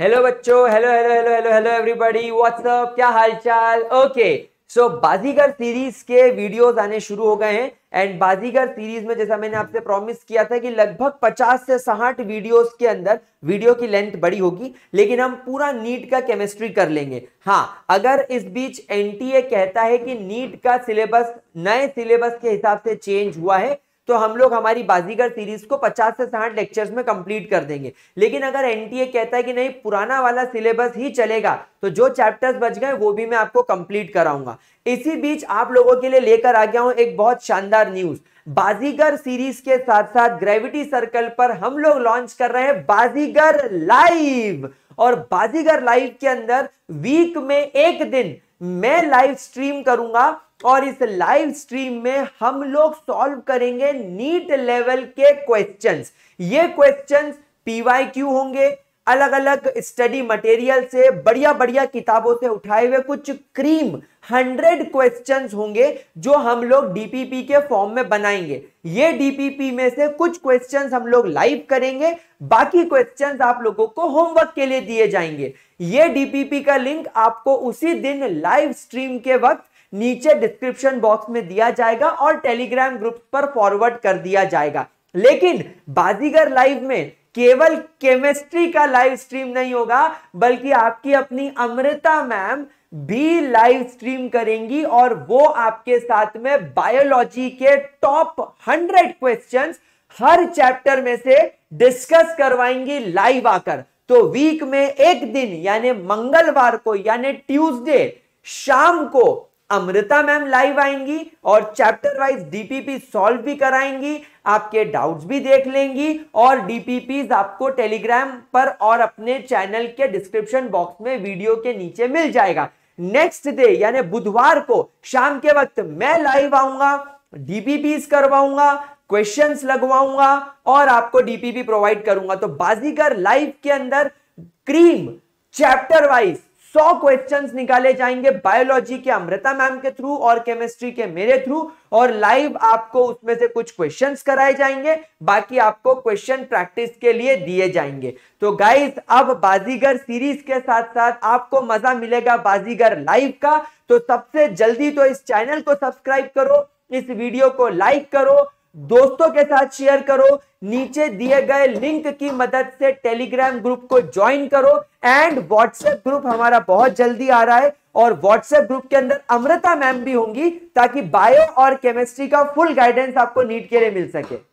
hello बच्चों hello hello hello hello hello everybody what's up क्या हालचाल ओके सो बाजीगर सीरीज के वीडियोस आने शुरू हो गए हैं एंड बाजीगर सीरीज में जैसा मैंने आपसे प्रॉमिस किया था कि लगभग 50 से 60 वीडियोस के अंदर वीडियो की लेंथ बड़ी होगी लेकिन हम पूरा नीट का केमिस्ट्री कर लेंगे हाँ अगर इस बीच एनटीए कहता है कि नीट का सिलेबस नए सिलेबस के हिसाब से चेंज हुआ है तो हम लोग हमारी बाजीगर सीरीज को 50 से 60 लेक्चर्स में कंप्लीट कर देंगे लेकिन अगर एनटीए कहता है कि नहीं पुराना वाला सिलेबस ही चलेगा तो जो चैप्टर्स बच गए वो भी मैं आपको कंप्लीट कराऊंगा इसी बीच आप लोगों के लिए लेकर आ गया हूं एक बहुत शानदार न्यूज बाजीगर सीरीज के साथ साथ ग्रेविटी सर्कल पर हम लोग लॉन्च कर रहे हैं बाजीगर लाइव और बाजीगर लाइव के अंदर वीक में एक दिन मैं लाइव स्ट्रीम करूंगा और इस लाइव स्ट्रीम में हम लोग सॉल्व करेंगे नीट लेवल के क्वेश्चंस ये क्वेश्चंस पीवाई क्यू होंगे अलग अलग स्टडी मटेरियल से बढ़िया बढ़िया किताबों से उठाए हुए कुछ क्रीम हंड्रेड क्वेश्चन होंगे जो हम लोग डीपीपी के फॉर्म में बनाएंगे ये डीपीपी में से कुछ क्वेश्चन हम लोग लाइव करेंगे बाकी क्वेश्चन आप लोगों को होमवर्क के लिए दिए जाएंगे ये डीपीपी का लिंक आपको उसी दिन लाइव स्ट्रीम के वक्त नीचे डिस्क्रिप्शन बॉक्स में दिया जाएगा और टेलीग्राम ग्रुप पर फॉरवर्ड कर दिया जाएगा लेकिन बाजीगर लाइव में केवल केमिस्ट्री का लाइव स्ट्रीम नहीं होगा बल्कि आपकी अपनी अमृता मैम भी लाइव स्ट्रीम करेंगी और वो आपके साथ में बायोलॉजी के टॉप हंड्रेड क्वेश्चंस हर चैप्टर में से डिस्कस करवाएंगी लाइव आकर तो वीक में एक दिन यानी मंगलवार को यानी ट्यूसडे शाम को अमृता मैम लाइव आएंगी और चैप्टर वाइज डीपीपी सॉल्व भी कराएंगी आपके डाउट्स भी देख लेंगी और डीपीपी आपको टेलीग्राम पर और अपने चैनल के डिस्क्रिप्शन बॉक्स में वीडियो के नीचे मिल जाएगा नेक्स्ट डे यानी बुधवार को शाम के वक्त मैं लाइव आऊंगा डीपीपीज करवाऊंगा क्वेश्चन लगवाऊंगा और आपको डीपीपी प्रोवाइड करूंगा तो बाजीगर लाइव के अंदर क्रीम चैप्टर वाइज सौ क्वेश्चन निकाले जाएंगे बायोलॉजी के अमृता मैम के थ्रू और केमिस्ट्री के मेरे थ्रू और लाइव आपको उसमें से कुछ क्वेश्चन कराए जाएंगे बाकी आपको क्वेश्चन प्रैक्टिस के लिए दिए जाएंगे तो गाइस अब बाजीगर सीरीज के साथ साथ आपको मजा मिलेगा बाजीगर लाइव का तो सबसे जल्दी तो इस चैनल को सब्सक्राइब करो इस वीडियो को लाइक करो दोस्तों के साथ शेयर करो नीचे दिए गए लिंक की मदद से टेलीग्राम ग्रुप को ज्वाइन करो एंड व्हाट्सएप ग्रुप हमारा बहुत जल्दी आ रहा है और व्हाट्सएप ग्रुप के अंदर अमृता मैम भी होंगी ताकि बायो और केमिस्ट्री का फुल गाइडेंस आपको नीट के लिए मिल सके